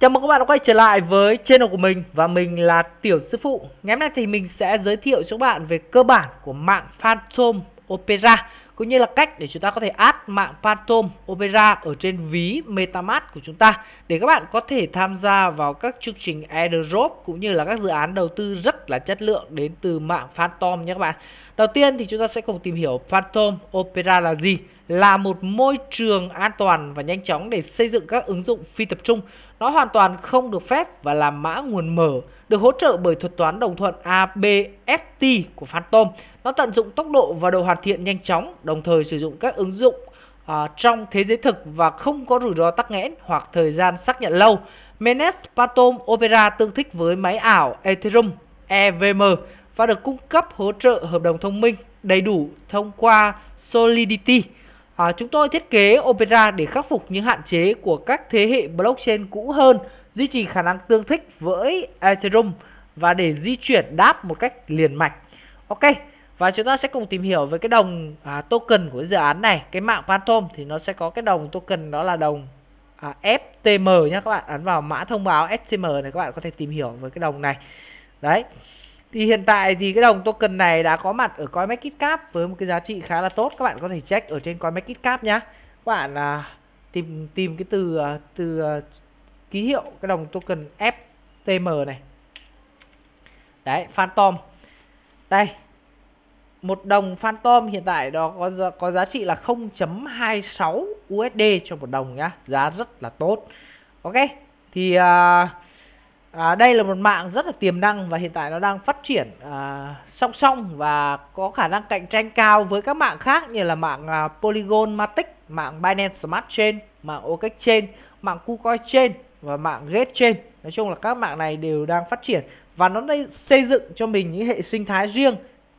Chào mừng các bạn đã quay trở lại với channel của mình và mình là Tiểu Sư Phụ Ngày hôm nay thì mình sẽ giới thiệu cho các bạn về cơ bản của mạng Phantom Opera cũng như là cách để chúng ta có thể add mạng Phantom Opera ở trên ví MetaMask của chúng ta để các bạn có thể tham gia vào các chương trình airdrop cũng như là các dự án đầu tư rất là chất lượng đến từ mạng Phantom nhé các bạn. Đầu tiên thì chúng ta sẽ cùng tìm hiểu Phantom Opera là gì là một môi trường an toàn và nhanh chóng để xây dựng các ứng dụng phi tập trung. Nó hoàn toàn không được phép và là mã nguồn mở, được hỗ trợ bởi thuật toán đồng thuận ABFT của Phantom. Nó tận dụng tốc độ và độ hoàn thiện nhanh chóng, đồng thời sử dụng các ứng dụng à, trong thế giới thực và không có rủi ro tắc nghẽn hoặc thời gian xác nhận lâu. Menes Phantom Opera tương thích với máy ảo Ethereum EVM và được cung cấp hỗ trợ hợp đồng thông minh đầy đủ thông qua Solidity. À, chúng tôi thiết kế Opera để khắc phục những hạn chế của các thế hệ blockchain cũ hơn, duy trì khả năng tương thích với Ethereum và để di chuyển đáp một cách liền mạch. Ok, và chúng ta sẽ cùng tìm hiểu về cái đồng à, token của dự án này cái mạng Phantom thì nó sẽ có cái đồng token đó là đồng à, FTM nhé các bạn ấn vào mã thông báo FTM này các bạn có thể tìm hiểu về cái đồng này đấy thì hiện tại thì cái đồng token này đã có mặt ở CoinMarketCap với một cái giá trị khá là tốt các bạn có thể check ở trên CoinMarketCap nhá các bạn à, tìm tìm cái từ à, từ à, ký hiệu cái đồng token FTM này đấy Phantom đây một đồng Phantom hiện tại đó có có giá trị là 0.26 USD cho một đồng nhá giá rất là tốt ok thì à, à, đây là một mạng rất là tiềm năng và hiện tại nó đang phát triển à, song song và có khả năng cạnh tranh cao với các mạng khác như là mạng à, Polygon Matic, mạng Binance Smart Chain, mạng OKX Chain, mạng KuCoin Chain và mạng Gate Chain. Nói chung là các mạng này đều đang phát triển và nó đây xây dựng cho mình những hệ sinh thái riêng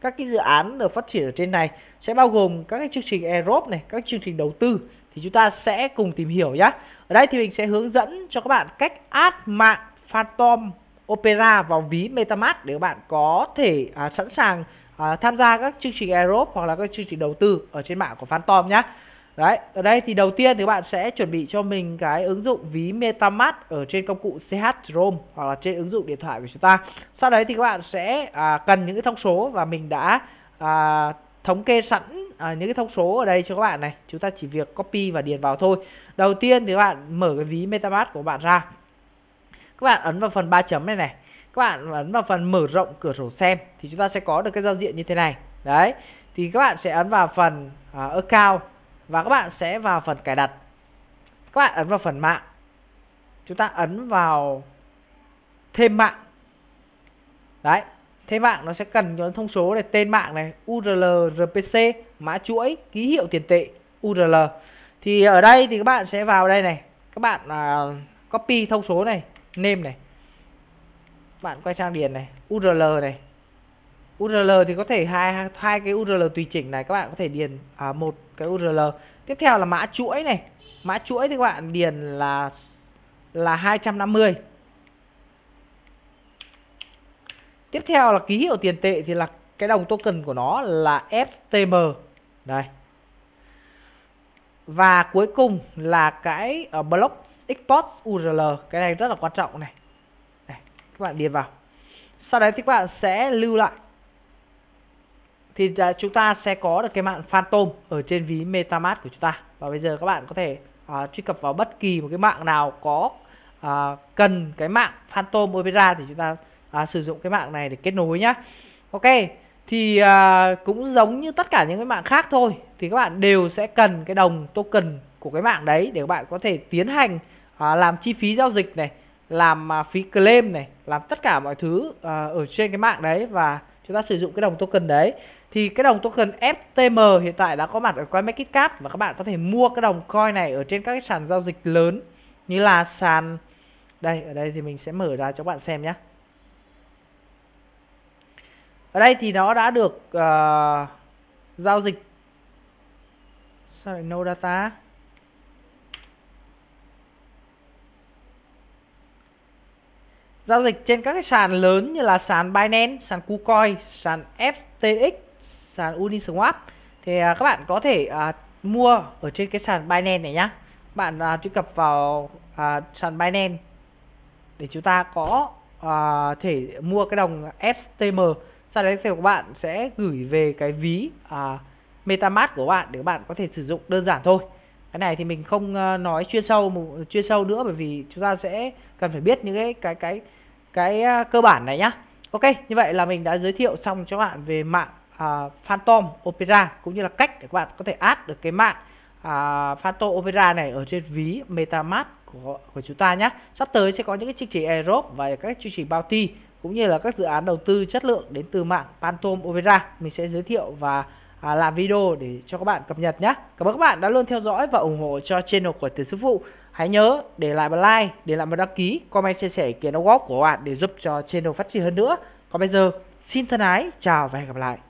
các cái dự án được phát triển ở trên này sẽ bao gồm các cái chương trình Erop này, các chương trình đầu tư thì chúng ta sẽ cùng tìm hiểu nhé. Ở đây thì mình sẽ hướng dẫn cho các bạn cách add mạng Phantom Opera vào ví MetaMask để các bạn có thể à, sẵn sàng à, tham gia các chương trình Erop hoặc là các chương trình đầu tư ở trên mạng của Phantom nhé. Đấy, ở đây thì đầu tiên thì các bạn sẽ chuẩn bị cho mình cái ứng dụng ví MetaMask ở trên công cụ CH Chrome hoặc là trên ứng dụng điện thoại của chúng ta. Sau đấy thì các bạn sẽ à, cần những cái thông số và mình đã à, thống kê sẵn à, những cái thông số ở đây cho các bạn này. Chúng ta chỉ việc copy và điền vào thôi. Đầu tiên thì các bạn mở cái ví MetaMask của bạn ra. Các bạn ấn vào phần ba chấm này này. Các bạn ấn vào phần mở rộng cửa sổ xem thì chúng ta sẽ có được cái giao diện như thế này. Đấy. Thì các bạn sẽ ấn vào phần à, account và các bạn sẽ vào phần cài đặt các bạn ấn vào phần mạng chúng ta ấn vào thêm mạng đấy thêm mạng nó sẽ cần những thông số này tên mạng này url rpc mã chuỗi ký hiệu tiền tệ url thì ở đây thì các bạn sẽ vào đây này các bạn uh, copy thông số này name này bạn quay sang điền này url này URL thì có thể hai hai cái URL tùy chỉnh này các bạn có thể điền à, một cái URL tiếp theo là mã chuỗi này mã chuỗi thì các bạn điền là là 250 tiếp theo là ký hiệu tiền tệ thì là cái đồng token của nó là STM đây và cuối cùng là cái uh, block export URL cái này rất là quan trọng này, này các bạn điền vào sau đấy thì các bạn sẽ lưu lại thì à, chúng ta sẽ có được cái mạng Phantom ở trên ví MetaMask của chúng ta và bây giờ các bạn có thể uh, truy cập vào bất kỳ một cái mạng nào có uh, cần cái mạng Phantom Opera thì chúng ta uh, sử dụng cái mạng này để kết nối nhá Ok thì uh, cũng giống như tất cả những cái mạng khác thôi thì các bạn đều sẽ cần cái đồng token của cái mạng đấy để các bạn có thể tiến hành uh, làm chi phí giao dịch này làm uh, phí claim này làm tất cả mọi thứ uh, ở trên cái mạng đấy và chúng ta sử dụng cái đồng token đấy thì cái đồng token FTM hiện tại đã có mặt ở CoinMarketCap và các bạn có thể mua cái đồng coin này ở trên các cái sàn giao dịch lớn như là sàn đây ở đây thì mình sẽ mở ra cho các bạn xem nhé ở đây thì nó đã được uh, giao dịch sao lại no data giao dịch trên các cái sàn lớn như là sàn Binance, sàn KuCoin, sàn FTX sàn Uniswap thì à, các bạn có thể à, mua ở trên cái sàn Binance này nhá bạn à, truy cập vào à, sàn Binance để chúng ta có à, thể mua cái đồng FTM sau đấy thì các bạn sẽ gửi về cái ví à, MetaMask của bạn để các bạn có thể sử dụng đơn giản thôi cái này thì mình không à, nói chuyên sâu chuyên sâu nữa bởi vì chúng ta sẽ cần phải biết những cái cái cái cái à, cơ bản này nhá ok như vậy là mình đã giới thiệu xong cho các bạn về mạng uh, Phantom Opera cũng như là cách để các bạn có thể add được cái mạng uh, Phantom Opera này ở trên ví MetaMask của, của chúng ta nhé. Sắp tới sẽ có những cái chương trình Aerobe và các chương trình Bounty cũng như là các dự án đầu tư chất lượng đến từ mạng Phantom Opera. Mình sẽ giới thiệu và à, làm video để cho các bạn cập nhật nhé. Cảm ơn các bạn đã luôn theo dõi và ủng hộ cho channel của Tiến Sư Phụ. Hãy nhớ để lại một like, để lại một đăng ký, comment chia sẻ ý kiến đóng góp của bạn để giúp cho channel phát triển hơn nữa. Còn bây giờ, xin thân ái, chào và hẹn gặp lại.